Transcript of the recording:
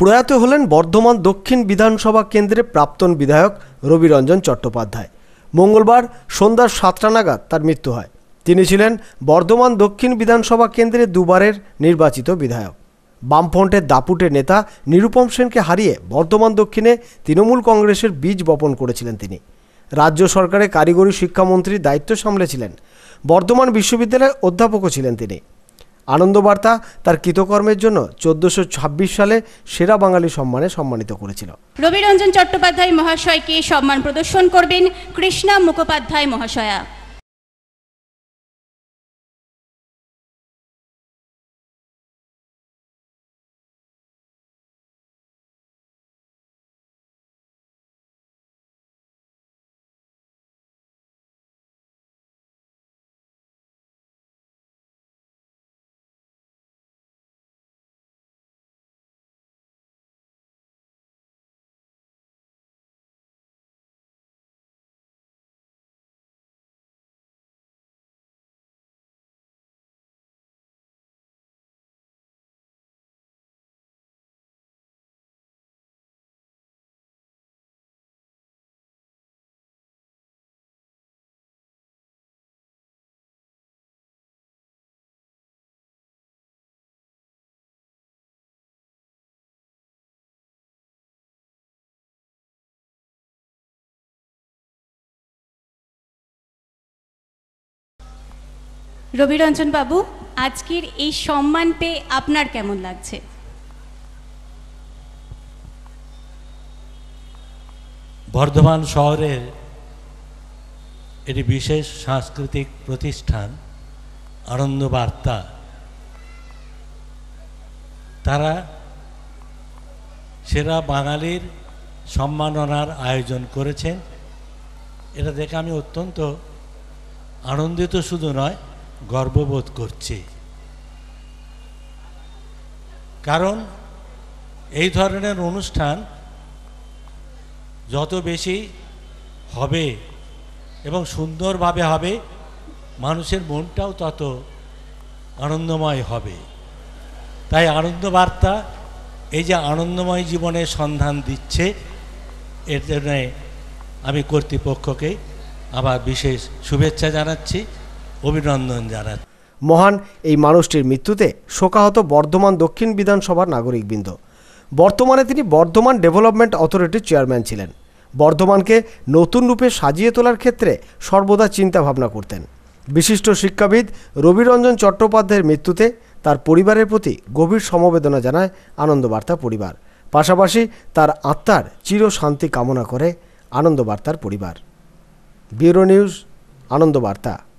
প্রয়াত হলেন বর্ধমান দক্ষিণ বিধানসভা কেন্দ্রে প্রাক্তন বিধায়ক রবিরঞ্জন চট্টোপাধ্যায় মঙ্গলবার সন্ধ্যার সাতটা নাগাদ তার মৃত্যু হয় তিনি ছিলেন বর্ধমান দক্ষিণ বিধানসভা কেন্দ্রে দুবারের নির্বাচিত বিধায়ক বামফ্রন্টের দাপুটের নেতা নিরুপম সেনকে হারিয়ে বর্ধমান দক্ষিণে তৃণমূল কংগ্রেসের বীজ বপন করেছিলেন তিনি রাজ্য সরকারের কারিগরি শিক্ষামন্ত্রীর দায়িত্ব সামলেছিলেন বর্ধমান বিশ্ববিদ্যালয়ের অধ্যাপকও ছিলেন তিনি আনন্দবার্তা তার কৃতকর্মের জন্য চোদ্দোশো সালে সেরা বাঙালি সম্মানে সম্মানিত করেছিল রবিরঞ্জন চট্টোপাধ্যায় মহাশয়কে সম্মান প্রদর্শন করবেন কৃষ্ণা মুখোপাধ্যায় মহাশয়া রবিরঞ্জন বাবু আজকের এই সম্মান পেয়ে আপনার কেমন লাগছে বর্ধমান শহরের এটি বিশেষ সাংস্কৃতিক প্রতিষ্ঠান আনন্দবার্তা তারা সেরা বাঙালির সম্মাননার আয়োজন করেছেন এটা দেখে আমি অত্যন্ত আনন্দিত শুধু নয় গর্ববোধ করছে কারণ এই ধরনের অনুষ্ঠান যত বেশি হবে এবং সুন্দরভাবে হবে মানুষের মনটাও তত আনন্দময় হবে তাই আনন্দবার্তা এই যে আনন্দময় জীবনের সন্ধান দিচ্ছে এর জন্যে আমি কর্তৃপক্ষকে আবার বিশেষ শুভেচ্ছা জানাচ্ছি অভিনন্দন জানাচ্ছি মহান এই মানুষটির মৃত্যুতে শোকাহত বর্ধমান দক্ষিণ বিধানসভার নাগরিকবৃন্দ বর্তমানে তিনি বর্ধমান ডেভেলপমেন্ট অথরিটির চেয়ারম্যান ছিলেন বর্ধমানকে নতুন রূপে সাজিয়ে তোলার ক্ষেত্রে সর্বদা চিন্তাভাবনা করতেন বিশিষ্ট শিক্ষাবিদ রবিরঞ্জন চট্টোপাধ্যায়ের মৃত্যুতে তার পরিবারের প্রতি গভীর সমবেদনা জানায় আনন্দবার্তা পরিবার পাশাপাশি তার আত্মার চির শান্তি কামনা করে আনন্দবার্তার পরিবার ব্যুরো নিউজ আনন্দবার্তা